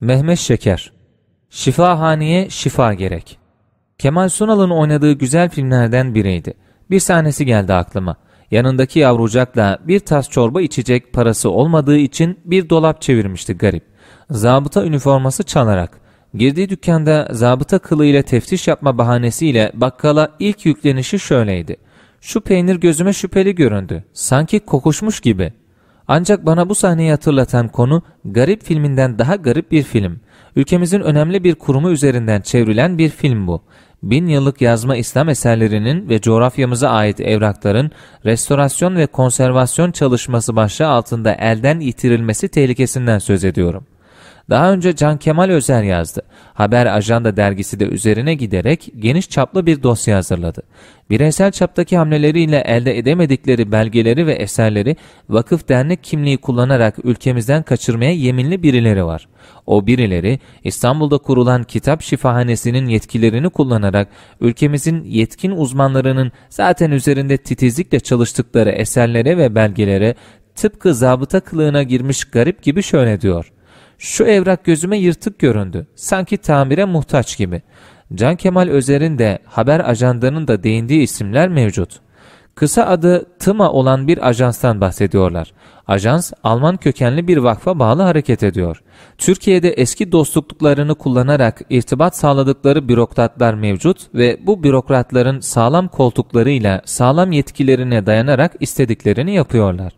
Mehmet Şeker Şifahaneye şifa gerek. Kemal Sunal'ın oynadığı güzel filmlerden biriydi. Bir sahnesi geldi aklıma. Yanındaki yavrucakla bir tas çorba içecek parası olmadığı için bir dolap çevirmişti garip. Zabıta üniforması çalarak. Girdiği dükkanda zabıta kılığıyla teftiş yapma bahanesiyle bakkala ilk yüklenişi şöyleydi. Şu peynir gözüme şüpheli göründü. Sanki kokuşmuş gibi. Ancak bana bu sahneyi hatırlatan konu Garip filminden daha garip bir film. Ülkemizin önemli bir kurumu üzerinden çevrilen bir film bu. Bin yıllık yazma İslam eserlerinin ve coğrafyamıza ait evrakların restorasyon ve konservasyon çalışması başlığı altında elden yitirilmesi tehlikesinden söz ediyorum. Daha önce Can Kemal Özer yazdı. Haber Ajanda dergisi de üzerine giderek geniş çaplı bir dosya hazırladı. Bireysel çaptaki hamleleriyle elde edemedikleri belgeleri ve eserleri vakıf dernek kimliği kullanarak ülkemizden kaçırmaya yeminli birileri var. O birileri İstanbul'da kurulan kitap şifahanesinin yetkilerini kullanarak ülkemizin yetkin uzmanlarının zaten üzerinde titizlikle çalıştıkları eserlere ve belgelere tıpkı zabıta kılığına girmiş garip gibi şöyle diyor. Şu evrak gözüme yırtık göründü. Sanki tamire muhtaç gibi. Can Kemal Özer'in de haber ajandanın da değindiği isimler mevcut. Kısa adı Tıma olan bir ajanstan bahsediyorlar. Ajans Alman kökenli bir vakfa bağlı hareket ediyor. Türkiye'de eski dostluklarını kullanarak irtibat sağladıkları bürokratlar mevcut ve bu bürokratların sağlam koltuklarıyla sağlam yetkilerine dayanarak istediklerini yapıyorlar.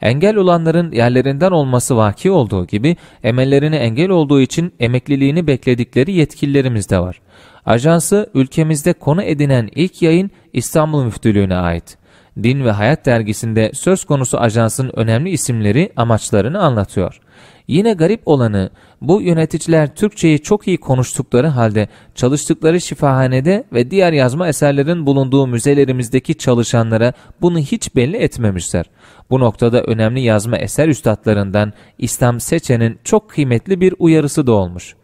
Engel olanların yerlerinden olması vaki olduğu gibi emellerine engel olduğu için emekliliğini bekledikleri yetkililerimiz de var. Ajansı ülkemizde konu edinen ilk yayın İstanbul Müftülüğü'ne ait. Din ve Hayat dergisinde söz konusu ajansın önemli isimleri amaçlarını anlatıyor. Yine garip olanı bu yöneticiler Türkçeyi çok iyi konuştukları halde çalıştıkları şifahanede ve diğer yazma eserlerin bulunduğu müzelerimizdeki çalışanlara bunu hiç belli etmemişler. Bu noktada önemli yazma eser üstadlarından İslam Seçen'in çok kıymetli bir uyarısı da olmuş.''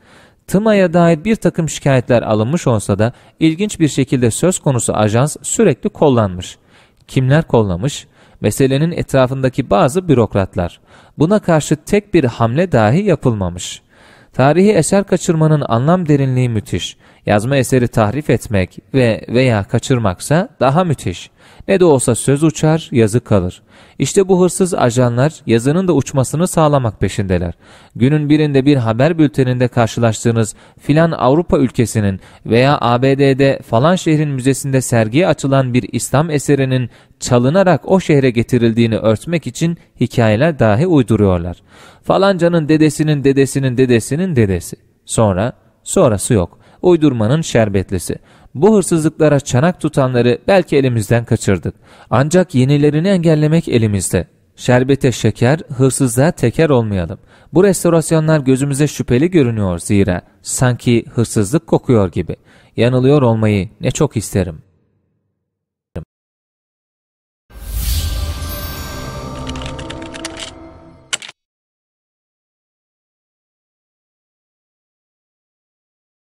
Tıma'ya dair bir takım şikayetler alınmış olsa da ilginç bir şekilde söz konusu ajans sürekli kollanmış. Kimler kollamış? meselenin etrafındaki bazı bürokratlar. Buna karşı tek bir hamle dahi yapılmamış. Tarihi eser kaçırmanın anlam derinliği müthiş. Yazma eseri tahrif etmek ve veya kaçırmaksa daha müthiş. Ne de olsa söz uçar, yazı kalır. İşte bu hırsız ajanlar yazının da uçmasını sağlamak peşindeler. Günün birinde bir haber bülteninde karşılaştığınız filan Avrupa ülkesinin veya ABD'de falan şehrin müzesinde sergiye açılan bir İslam eserinin çalınarak o şehre getirildiğini örtmek için hikayeler dahi uyduruyorlar. Falancanın dedesinin dedesinin dedesinin dedesi. Sonra, sonrası yok. Uydurmanın şerbetlisi bu hırsızlıklara çanak tutanları belki elimizden kaçırdık. Ancak yenilerini engellemek elimizde. Şerbete şeker, hırsızlığa teker olmayalım. Bu restorasyonlar gözümüze şüpheli görünüyor zira. Sanki hırsızlık kokuyor gibi. Yanılıyor olmayı ne çok isterim.''